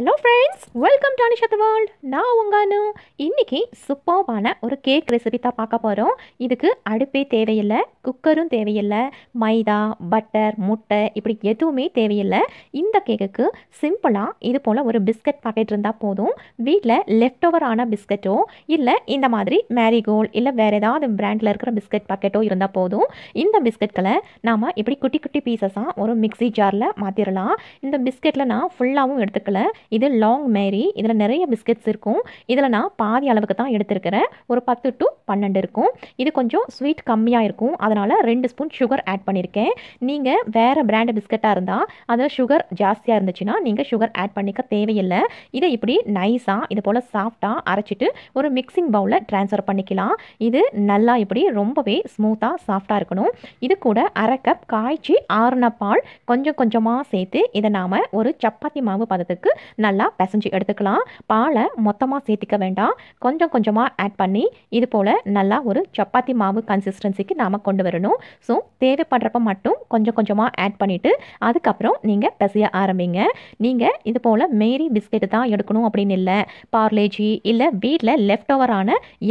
hello friends welcome to Anishad world நான் உங்கானு இன்றைக்கி சூப்பர்வான ஒரு கேக் ரெசிபி தான் பார்க்க போகிறோம் இதுக்கு அடுப்பே தேவையில்லை குக்கரும் தேவையில்லை மைதா பட்டர் முட்டை இப்படி எதுவுமே தேவையில்லை இந்த கேக்குக்கு சிம்பிளாக இது போல் ஒரு பிஸ்கட் பாக்கெட் இருந்தால் போதும் வீட்டில் லெஃப்ட் ஓவர் ஆன பிஸ்கட்டோ இல்லை இந்த மாதிரி மேரிகோல்ட் இல்லை வேறு ஏதாவது பிராண்டில் இருக்கிற பிஸ்கட் பாக்கெட்டோ இருந்தால் போதும் இந்த பிஸ்கட்களை நாம் இப்படி குட்டி குட்டி பீசஸாக ஒரு மிக்சி ஜாரில் மாற்றிடலாம் இந்த பிஸ்கெட்டில் நான் ஃபுல்லாகவும் எடுத்துக்கல இது லாங் மேரி இதில் நிறைய பிஸ்கெட்ஸ் இருக்கும் இதில் நான் பாதி அளவுக்கு தான் எடுத்துருக்கிறேன் ஒரு பத்து டு பன்னெண்டு இருக்கும் இது கொஞ்சம் ஸ்வீட் கம்மியாக இருக்கும் அதனால் ரெண்டு ஸ்பூன் சுகர் ஆட் பண்ணியிருக்கேன் நீங்கள் வேறு பிராண்ட் பிஸ்கெட்டாக இருந்தால் அதில் சுகர் ஜாஸ்தியாக இருந்துச்சுன்னா நீங்கள் சுகர் ஆட் பண்ணிக்க தேவையில்லை இதை இப்படி நைஸாக இது போல் சாஃப்டாக அரைச்சிட்டு ஒரு மிக்சிங் பவுலில் ட்ரான்ஸ்ஃபர் பண்ணிக்கலாம் இது நல்லா இப்படி ரொம்பவே ஸ்மூத்தாக சாஃப்டாக இருக்கணும் இது கூட அரை கப் காய்ச்சி ஆறுன பால் கொஞ்சம் கொஞ்சமாக சேர்த்து இதை நாம் ஒரு சப்பாத்தி மாவு பதத்துக்கு நல்லா பிசைஞ்சு எடுத்துக்கலாம் பாலை மொத்தமாக சேர்த்திக்க வேண்டாம் கொஞ்சம் கொஞ்சமாக ஆட் பண்ணி இது போல் நல்லா ஒரு சப்பாத்தி மாவு கன்சிஸ்டன்சிக்கு நாம் கொண்டு வரணும் ஸோ தேவைப்படுறப்ப மட்டும் கொஞ்சம் கொஞ்சமாக ஆட் பண்ணிவிட்டு அதுக்கப்புறம் நீங்கள் பிசைய ஆரம்பிங்க நீங்கள் இது போல் மேரி பிஸ்கெட்டு தான் எடுக்கணும் அப்படின்னு இல்லை பார்லேஜி இல்லை வீட்டில் லெஃப்ட் ஓவரான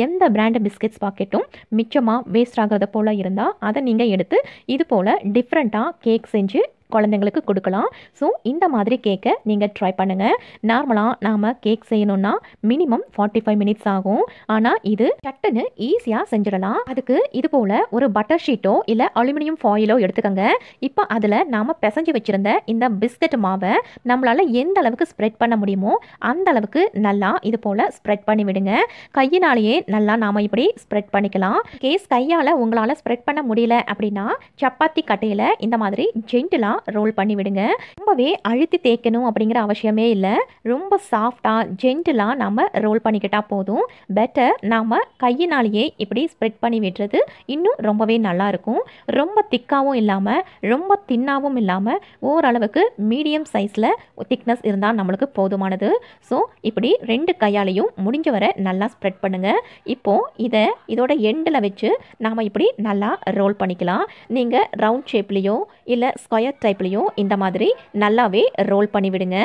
எந்த பிராண்டு பிஸ்கெட்ஸ் பாக்கெட்டும் மிச்சமாக வேஸ்ட் ஆகிறது போல் இருந்தால் அதை நீங்கள் எடுத்து இது போல் டிஃப்ரெண்ட்டாக கேக் செஞ்சு குழந்தைங்களுக்கு கொடுக்கலாம் ஸோ இந்த மாதிரி கேக்கை நீங்கள் ட்ரை பண்ணுங்கள் நார்மலாக நாம் கேக் செய்யணும்னா மினிமம் ஃபார்ட்டி ஃபைவ் மினிட்ஸ் ஆகும் ஆனால் இது சட்டுன்னு ஈஸியாக செஞ்சிடலாம் அதுக்கு இது போல் ஒரு பட்டர் ஷீட்டோ இல்லை அலுமினியம் ஃபாயிலோ எடுத்துக்கோங்க இப்போ அதில் நாம் பிசைஞ்சு வச்சுருந்த இந்த பிஸ்கட் மாவை நம்மளால் எந்த அளவுக்கு ஸ்ப்ரெட் பண்ண முடியுமோ அந்த அளவுக்கு நல்லா இது போல் ஸ்ப்ரெட் பண்ணி விடுங்க கையினாலேயே நல்லா நாம் இப்படி ஸ்ப்ரெட் பண்ணிக்கலாம் கேஸ் கையால் உங்களால் ஸ்ப்ரெட் பண்ண முடியல அப்படின்னா சப்பாத்தி கட்டையில் இந்த மாதிரி ஜென்டிலாக ரோல் பண்ணி விடுங்க ரொம்பவே அழுத்தி தேய்க்கணும் அப்படிங்கிற அவசியமே இல்லை ரொம்ப சாஃப்டாக ஜென்டிலாக நம்ம ரோல் பண்ணிக்கிட்டால் போதும் பெட்டர் நாம் கையினாலேயே இப்படி ஸ்ப்ரெட் பண்ணி விடுறது இன்னும் ரொம்பவே நல்லாயிருக்கும் ரொம்ப திக்காகவும் இல்லாமல் ரொம்ப தின்னாகவும் இல்லாமல் ஓரளவுக்கு மீடியம் சைஸில் திக்னஸ் இருந்தால் நம்மளுக்கு போதுமானது ஸோ இப்படி ரெண்டு கையாலையும் முடிஞ்ச வர நல்லா ஸ்ப்ரெட் பண்ணுங்கள் இப்போது இதை இதோட எண்டில் வச்சு நாம் இப்படி நல்லா ரோல் பண்ணிக்கலாம் நீங்கள் ரவுண்ட் ஷேப்லேயோ இல்லை ஸ்கொயர் டைப்லையும் இந்த மாதிரி நல்லாவே ரோல் பண்ணிவிடுங்க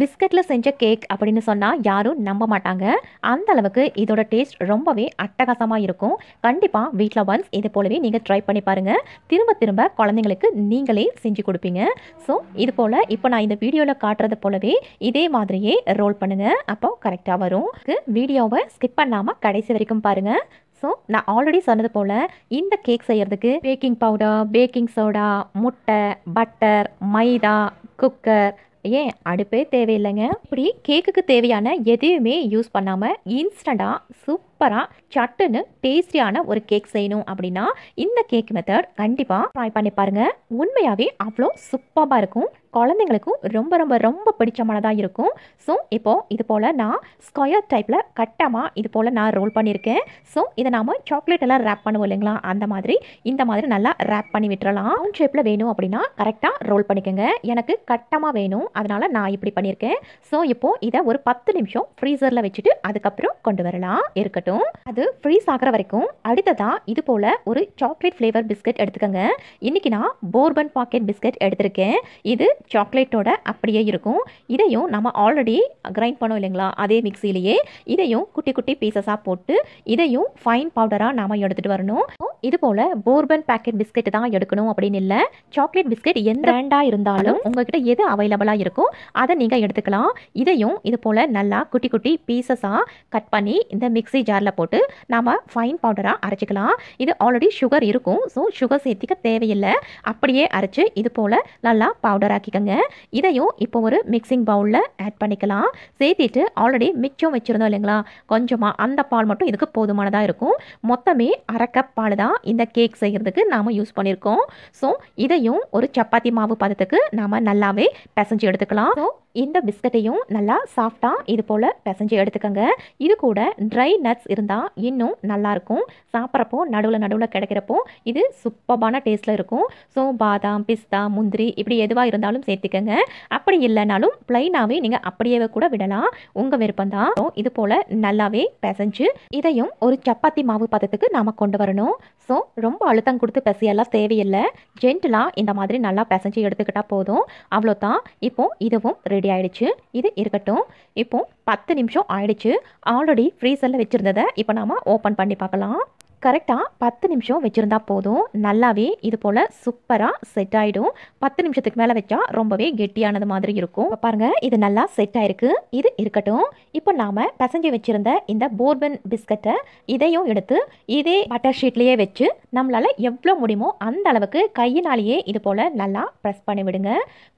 பிஸ்கட்டில் செஞ்ச கேக் அப்படின்னு சொன்னால் யாரும் நம்ப மாட்டாங்க அந்த அளவுக்கு இதோட டேஸ்ட் ரொம்பவே அட்டகாசமாக இருக்கும் கண்டிப்பாக வீட்டில் ஒன்ஸ் இதை போலவே நீங்கள் ட்ரை பண்ணி பாருங்கள் திரும்ப திரும்ப குழந்தைங்களுக்கு நீங்களே செஞ்சு கொடுப்பீங்க ஸோ இது போல் இப்போ நான் இந்த வீடியோவில் காட்டுறது போலவே இதே மாதிரியே ரோல் பண்ணுங்கள் அப்போ கரெக்டாக வரும் வீடியோவை ஸ்கிப் பண்ணாமல் கடைசி வரைக்கும் பாருங்கள் ஸோ நான் ஆல்ரெடி சொன்னது போல் இந்த கேக் செய்கிறதுக்கு பேக்கிங் பவுடர் பேக்கிங் சோடா முட்டை பட்டர் மைதா குக்கர் ஏன் அடுப்பே தேவையில்லைங்க இப்படி கேக்குக்கு தேவையான எதையுமே யூஸ் பண்ணாமல் இன்ஸ்டண்டாக சூப்பராக சட்டுன்னு டேஸ்டியான ஒரு கேக் செய்யணும் அப்படின்னா இந்த கேக் மெத்தட் கண்டிப்பாக ட்ரை பண்ணி பாருங்கள் உண்மையாகவே அவ்வளோ சூப்பராக இருக்கும் குழந்தைங்களுக்கும் ரொம்ப ரொம்ப ரொம்ப பிடிச்சமானதாக இருக்கும் ஸோ இப்போது இது போல் நான் ஸ்கொயர் டைப்பில் கட்டமாக இது போல் நான் ரோல் பண்ணியிருக்கேன் ஸோ இதை நாம் சாக்லேட் எல்லாம் ரேப் பண்ணுவோம் இல்லைங்களா அந்த மாதிரி இந்த மாதிரி நல்லா ரேப் பண்ணி விட்டுறலாம் ரவுண்ட் ஷேப்பில் வேணும் அப்படின்னா கரெக்டாக ரோல் பண்ணிக்கோங்க எனக்கு கட்டமாக வேணும் அதனால் நான் இப்படி பண்ணியிருக்கேன் ஸோ இப்போது இதை ஒரு பத்து நிமிஷம் ஃப்ரீசரில் வச்சுட்டு அதுக்கப்புறம் கொண்டு வரலாம் இருக்கட்டும் அது ஃப்ரீஸ் ஆகிற வரைக்கும் அடுத்ததாக இது போல் ஒரு சாக்லேட் ஃப்ளேவர் பிஸ்கட் எடுத்துக்கோங்க இன்றைக்கி நான் போர்பன் பாக்கெட் பிஸ்கட் எடுத்திருக்கேன் இது சாக்லேட்டோட அப்படியே இருக்கும் இதையும் நம்ம ஆல்ரெடி கிரைண்ட் பண்ணோம் இல்லைங்களா அதே மிக்சிலேயே இதையும் குட்டி குட்டி பீசஸாக போட்டு இதையும் ஃபைன் பவுடராக நாம் எடுத்துகிட்டு வரணும் இது போல் போர்பன் பேக்கெட் பிஸ்கெட் தான் எடுக்கணும் அப்படின்னு இல்லை சாக்லேட் பிஸ்கெட் எந்த பிராண்டாக இருந்தாலும் உங்ககிட்ட எது அவைலபிளாக இருக்கோ அதை நீங்கள் எடுத்துக்கலாம் இதையும் இது போல் நல்லா குட்டி குட்டி பீசஸாக கட் பண்ணி இந்த மிக்சி ஜாரில் போட்டு நாம் ஃபைன் பவுடராக அரைச்சிக்கலாம் இது ஆல்ரெடி சுகர் இருக்கும் ஸோ சுகர் சேர்த்திக்க தேவையில்லை அப்படியே அரைச்சி இது போல் நல்லா பவுடராக்கி வச்சுக்கோங்க இதையும் இப்போ ஒரு மிக்சிங் பவுலில் ஆட் பண்ணிக்கலாம் சேர்த்திட்டு ஆல்ரெடி மிச்சம் வச்சுருந்தோம் இல்லைங்களா கொஞ்சமாக அந்த பால் மட்டும் இதுக்கு போதுமானதாக இருக்கும் மொத்தமே அரைக்கப் பால் தான் இந்த கேக் செய்கிறதுக்கு நாம் யூஸ் பண்ணியிருக்கோம் ஸோ இதையும் ஒரு சப்பாத்தி மாவு பதத்துக்கு நாம் நல்லாவே பிசைஞ்சு எடுத்துக்கலாம் இந்த பிஸ்கட்டையும் நல்லா சாஃப்டாக இது போல் பிசைஞ்சு எடுத்துக்கோங்க இது கூட ட்ரை நட்ஸ் இருந்தால் இன்னும் நல்லாயிருக்கும் சாப்பிட்றப்போ நடுவில் நடுவில் கிடைக்கிறப்போ இது சூப்பரான டேஸ்ட்டில் இருக்கும் ஸோ பாதாம் பிஸ்தா முந்திரி இப்படி எதுவாக இருந்தாலும் சேர்த்துக்கோங்க அப்படி இல்லைனாலும் ப்ளைனாகவே நீங்கள் அப்படியே கூட விடலாம் உங்கள் விருப்பம் தான் இது போல் நல்லாவே பிசைஞ்சு இதையும் ஒரு சப்பாத்தி மாவு பதத்துக்கு நாம் கொண்டு வரணும் ஸோ ரொம்ப அழுத்தம் கொடுத்து பிசையெல்லாம் தேவையில்லை ஜென்டலாக இந்த மாதிரி நல்லா பிசைஞ்சு எடுத்துக்கிட்டால் போதும் தான் இப்போது இதுவும் ரெடி ரெடி ஆகிடுச்சு இது இருக்கட்டும் இப்போது பத்து நிமிஷம் ஆயிடுச்சு ஆல்ரெடி ஃப்ரீசரில் வச்சுருந்ததை இப்போ நாம் ஓப்பன் பண்ணி பார்க்கலாம் கரெக்டாக பத்து நிமிஷம் வச்சுருந்தா போதும் நல்லாவே இது போல் சூப்பராக செட் ஆகிடும் பத்து நிமிஷத்துக்கு மேலே வச்சா ரொம்பவே கெட்டியானது மாதிரி இருக்கும் பாருங்கள் இது நல்லா செட் ஆகிருக்கு இது இருக்கட்டும் இப்போ நாம் பசஞ்சு வச்சுருந்த இந்த போர்பன் பிஸ்கட்டை இதையும் எடுத்து இதே பட்டர் ஷீட்லேயே வச்சு நம்மளால் எவ்வளோ முடியுமோ அந்த அளவுக்கு கையினாலேயே இது போல் நல்லா ப்ரெஸ் பண்ணிவிடுங்க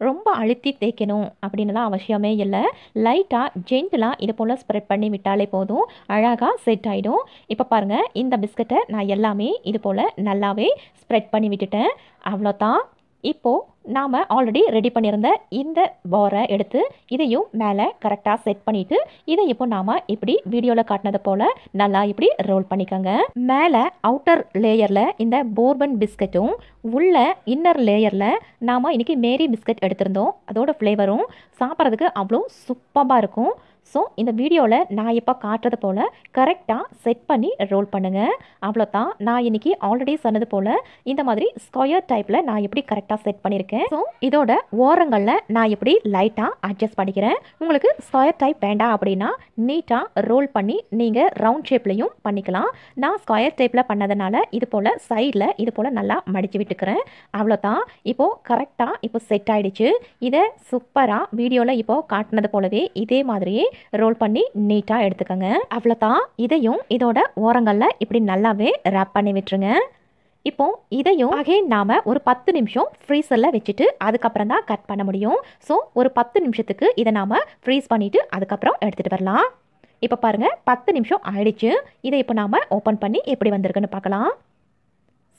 ரொம்ப அழுத்தி தேய்க்கணும் அப்படின்லாம் அவசியமே இல்லை லைட்டாக ஜென்டிலாக இது போல் ஸ்ப்ரெட் பண்ணி விட்டாலே போதும் அழகாக செட் ஆகிடும் இப்போ பாருங்கள் இந்த பிஸ்கட்டை பாருங்கள் நான் எல்லாமே இது போல் நல்லாவே ஸ்ப்ரெட் பண்ணி விட்டுட்டேன் அவ்வளோதான் இப்போது நாம் ஆல்ரெடி ரெடி பண்ணியிருந்த இந்த போரை எடுத்து இதையும் மேலே கரெக்டாக செட் பண்ணிவிட்டு இதை இப்போ நாம் இப்படி வீடியோவில் காட்டினதை போல் நல்லா இப்படி ரோல் பண்ணிக்கோங்க மேலே அவுட்டர் லேயரில் இந்த போர்பன் பிஸ்கட்டும் உள்ள இன்னர் லேயரில் நாம் இன்றைக்கி மேரி பிஸ்கட் எடுத்திருந்தோம் அதோட ஃப்ளேவரும் சாப்பிட்றதுக்கு அவ்வளோ சூப்பராக இருக்கும் ஸோ இந்த வீடியோவில் நான் இப்போ காட்டுறது போல் கரெக்டாக செட் பண்ணி ரோல் பண்ணுங்கள் அவ்வளோதான் நான் இன்றைக்கி ஆல்ரெடி சொன்னது போல் இந்த மாதிரி ஸ்கொயர் டைப்பில் நான் எப்படி கரெக்டாக செட் பண்ணியிருக்கேன் ஸோ இதோட ஓரங்களில் நான் எப்படி லைட்டாக அட்ஜஸ்ட் பண்ணிக்கிறேன் உங்களுக்கு ஸ்கொயர் டைப் வேண்டாம் அப்படின்னா நீட்டாக ரோல் பண்ணி நீங்கள் ரவுண்ட் ஷேப்லேயும் பண்ணிக்கலாம் நான் ஸ்கொயர் டைப்பில் பண்ணதுனால இது போல் சைடில் இது போல் நல்லா மடித்து விட்டுக்கிறேன் அவ்வளோதான் இப்போது கரெக்டாக இப்போ செட் ஆகிடுச்சு இதை சூப்பராக வீடியோவில் இப்போது காட்டினது போலவே இதே மாதிரியே ரோல் பண்ணி நீட்டாக எடுத்துக்கோங்க அவ்வளோதான் இதையும் இதோட ஓரங்களில் இப்படி நல்லாவே ரேப் பண்ணி விட்டுருங்க இப்போ இதையும் அகே நாம் ஒரு பத்து நிமிஷம் ஃப்ரீசரில் வச்சுட்டு அதுக்கப்புறம் தான் கட் பண்ண முடியும் ஸோ ஒரு பத்து நிமிஷத்துக்கு இதை நாம் ஃப்ரீஸ் பண்ணிவிட்டு அதுக்கப்புறம் எடுத்துகிட்டு வரலாம் இப்போ பாருங்கள் பத்து நிமிஷம் ஆயிடுச்சு இதை இப்போ நாம் ஓப்பன் பண்ணி எப்படி வந்திருக்குன்னு பார்க்கலாம்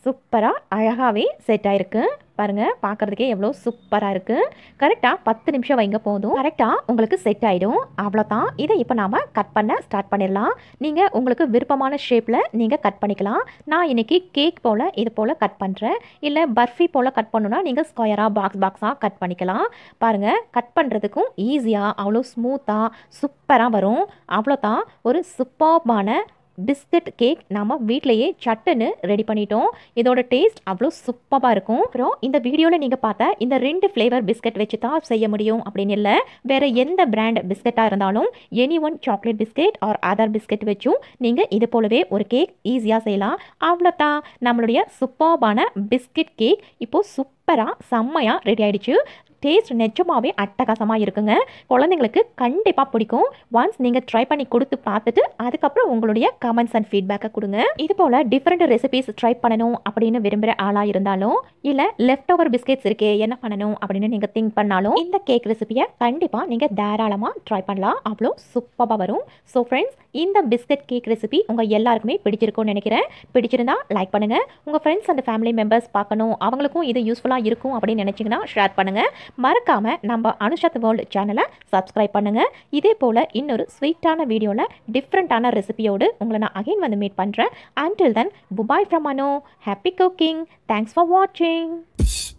சூப்பராக அழகாகவே செட் ஆகிருக்கு பாருங்கள் பார்க்குறதுக்கே எவ்வளோ சூப்பராக இருக்குது கரெக்டாக பத்து நிமிஷம் வைங்க போதும் கரெக்டாக உங்களுக்கு செட் ஆகிடும் அவ்வளோதான் இதை இப்போ நாம் கட் பண்ண ஸ்டார்ட் பண்ணிடலாம் நீங்கள் உங்களுக்கு விருப்பமான ஷேப்பில் நீங்கள் கட் பண்ணிக்கலாம் நான் இன்றைக்கி கேக் போல் இது போல் கட் பண்ணுறேன் இல்லை பர்ஃபி போல் கட் பண்ணணுன்னா நீங்கள் ஸ்கொயராக பாக்ஸ் பாக்ஸாக கட் பண்ணிக்கலாம் பாருங்கள் கட் பண்ணுறதுக்கும் ஈஸியாக அவ்வளோ ஸ்மூத்தாக சூப்பராக வரும் அவ்வளோதான் ஒரு சூப்பர்பான பிஸ்கட் கேக் நாம் வீட்டிலையே சட்டுன்னு ரெடி பண்ணிட்டோம் இதோட டேஸ்ட் அவ்வளோ சூப்பராக இருக்கும் அப்புறம் இந்த வீடியோவில் நீங்கள் பார்த்தா இந்த ரெண்டு ஃப்ளேவர் பிஸ்கட் வச்சு தான் செய்ய முடியும் அப்படின்னு இல்லை வேறு எந்த பிராண்ட் பிஸ்கட்டாக இருந்தாலும் any one chocolate biscuit or other biscuit வச்சும் நீங்கள் இது போலவே ஒரு கேக் ஈஸியாக செய்யலாம் அவ்வளோதான் நம்மளுடைய சூப்பரான பிஸ்கட் கேக் இப்போது சூப்பராக செம்மையாக ரெடி ஆகிடுச்சு டேஸ்ட் நெச்சமாகவே அட்டகாசமாக இருக்குங்க குழந்தைங்களுக்கு கண்டிப்பாக பிடிக்கும் ஒன்ஸ் நீங்கள் ட்ரை பண்ணி கொடுத்து பார்த்துட்டு அதுக்கப்புறம் உங்களுடைய கமெண்ட்ஸ் அண்ட் ஃபீட்பேக்கை கொடுங்க இது போல் டிஃப்ரெண்ட் ரெசிபிஸ் ட்ரை பண்ணணும் அப்படின்னு விரும்புகிற ஆளாக இருந்தாலும் இல்லை லெஃப்ட் ஓவர் பிஸ்கெட்ஸ் இருக்கே என்ன பண்ணணும் அப்படின்னு நீங்கள் திங்க் பண்ணாலும் இந்த கேக் ரெசிபியை கண்டிப்பாக நீங்கள் தாராளமாக ட்ரை பண்ணலாம் அவ்வளோ சூப்பராக வரும் ஸோ ஃப்ரெண்ட்ஸ் இந்த பிஸ்கட் கேக் ரெசிபி உங்கள் எல்லாருக்குமே பிடிச்சிருக்கும்னு நினைக்கிறேன் பிடிச்சிருந்தா லைக் பண்ணுங்கள் உங்கள் ஃப்ரெண்ட்ஸ் அண்ட் ஃபேமிலி மெம்பர்ஸ் பார்க்கணும் அவங்களுக்கும் இது யூஸ்ஃபுல்லாக இருக்கும் அப்படின்னு நினச்சிங்கன்னா ஷேர் பண்ணுங்கள் மறக்காமல் நம்ம அனுஷத் வேர்ல்டு சேனலை சப்ஸ்கிரைப் பண்ணுங்கள் இதே போல் இன்னொரு ஸ்வீட்டான வீடியோவில் டிஃப்ரெண்ட்டான ரெசிபியோடு உங்களை நான் அகைன் வந்து மீட் பண்ணுறேன் அண்டில் தென் புபாய் ஃப்ரம் அனோ ஹாப்பி குக்கிங் தேங்க்ஸ் ஃபார் வாட்சிங்